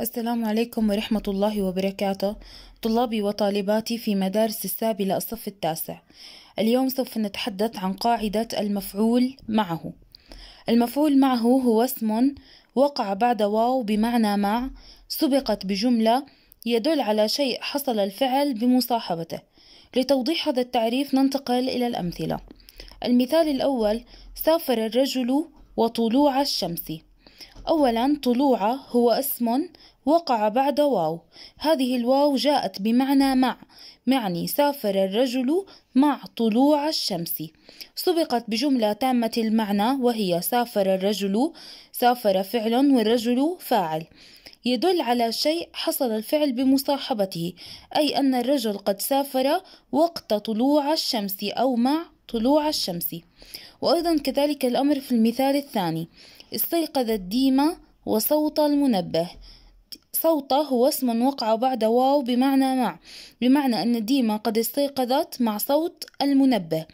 السلام عليكم ورحمة الله وبركاته طلابي وطالباتي في مدارس السابلة الصف التاسع اليوم سوف نتحدث عن قاعدة المفعول معه المفعول معه هو اسم وقع بعد واو بمعنى مع سبقت بجملة يدل على شيء حصل الفعل بمصاحبته لتوضيح هذا التعريف ننتقل إلى الأمثلة المثال الأول سافر الرجل وطلوع الشمس أولا طلوعة هو اسم وقع بعد واو هذه الواو جاءت بمعنى مع معني سافر الرجل مع طلوع الشمس سبقت بجملة تامة المعنى وهي سافر الرجل سافر فعل والرجل فاعل يدل على شيء حصل الفعل بمصاحبته أي أن الرجل قد سافر وقت طلوع الشمس أو مع طلوع الشمس وأيضا كذلك الأمر في المثال الثاني استيقظت ديما وصوت المنبه صوت هو اسم وقع بعد واو بمعنى مع بمعنى أن ديما قد استيقظت مع صوت المنبه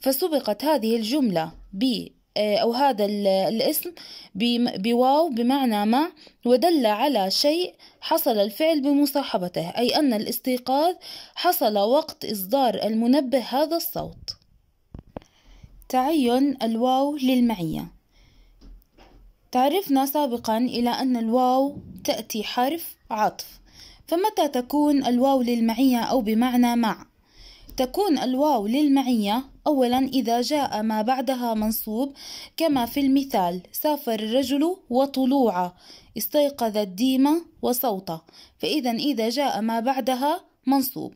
فسبقت هذه الجملة ب آه، أو هذا الاسم بواو بمعنى مع ودل على شيء حصل الفعل بمصاحبته أي أن الاستيقاظ حصل وقت إصدار المنبه هذا الصوت تعين الواو للمعية تعرفنا سابقا إلى أن الواو تأتي حرف عطف فمتى تكون الواو للمعية أو بمعنى مع تكون الواو للمعية أولا إذا جاء ما بعدها منصوب كما في المثال سافر الرجل وطلوع استيقظ الديمة وصوته فإذا إذا جاء ما بعدها منصوب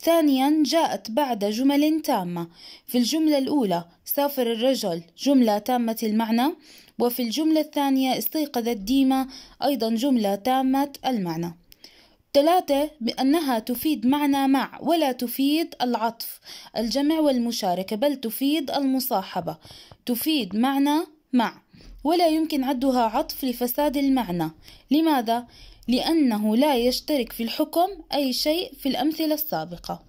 ثانيا جاءت بعد جمل تامة في الجملة الأولى سافر الرجل جملة تامة المعنى وفي الجملة الثانية استيقظت ديما أيضا جملة تامة المعنى ثلاثة بأنها تفيد معنى مع ولا تفيد العطف الجمع والمشاركة بل تفيد المصاحبة تفيد معنى مع ولا يمكن عدها عطف لفساد المعنى لماذا؟ لأنه لا يشترك في الحكم أي شيء في الأمثلة السابقة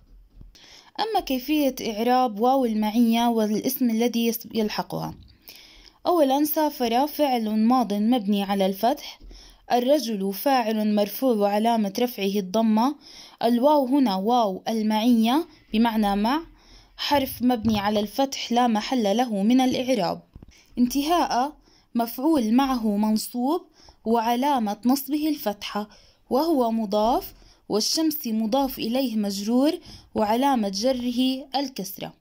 أما كيفية إعراب واو المعية والاسم الذي يلحقها أولا سافر فعل ماض مبني على الفتح الرجل فاعل مرفوع وعلامة رفعه الضمة الواو هنا واو المعية بمعنى مع حرف مبني على الفتح لا محل له من الإعراب انتهاء مفعول معه منصوب وعلامة نصبه الفتحة وهو مضاف والشمس مضاف إليه مجرور وعلامة جره الكسرة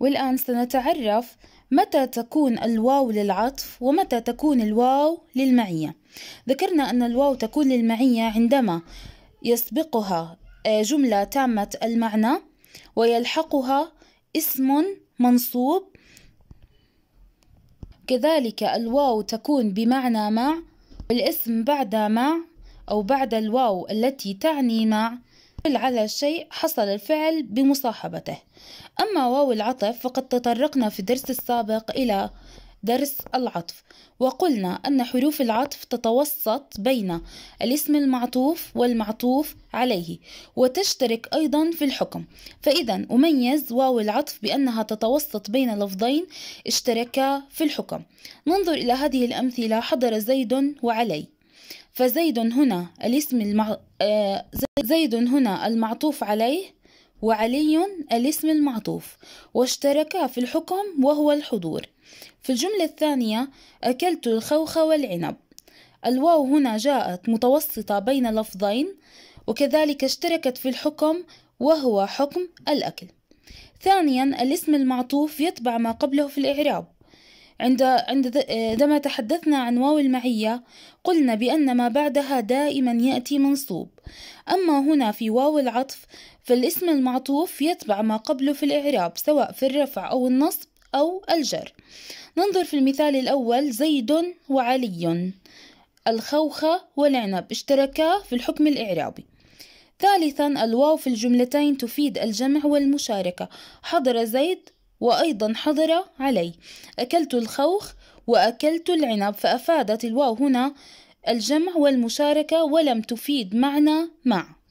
والآن سنتعرف متى تكون الواو للعطف ومتى تكون الواو للمعية ذكرنا أن الواو تكون للمعية عندما يسبقها آه، جملة تامة المعنى ويلحقها اسم منصوب كذلك الواو تكون بمعنى مع والاسم بعد مع أو بعد الواو التي تعني مع على شيء حصل الفعل بمصاحبته أما واو العطف فقد تطرقنا في الدرس السابق إلى درس العطف وقلنا أن حروف العطف تتوسط بين الاسم المعطوف والمعطوف عليه وتشترك أيضا في الحكم فإذا أميز واو العطف بأنها تتوسط بين لفظين اشتركا في الحكم ننظر إلى هذه الأمثلة حضر زيد وعلي فزيد هنا الاسم المع... آه، زيد هنا المعطوف عليه وعلي الاسم المعطوف واشتركا في الحكم وهو الحضور في الجملة الثانية أكلت الخوخ والعنب الواو هنا جاءت متوسطة بين لفظين وكذلك اشتركت في الحكم وهو حكم الأكل ثانيا الاسم المعطوف يتبع ما قبله في الإعراب عند عندما تحدثنا عن واو المعية قلنا بأن ما بعدها دائما يأتي منصوب أما هنا في واو العطف فالاسم المعطوف يتبع ما قبله في الإعراب سواء في الرفع أو النصب أو الجر ننظر في المثال الأول زيد وعلي الخوخة والعنب اشتركا في الحكم الإعرابي ثالثا الواو في الجملتين تفيد الجمع والمشاركة حضر زيد وأيضا حضر علي أكلت الخوخ وأكلت العنب فأفادت الواو هنا الجمع والمشاركة ولم تفيد معنى مع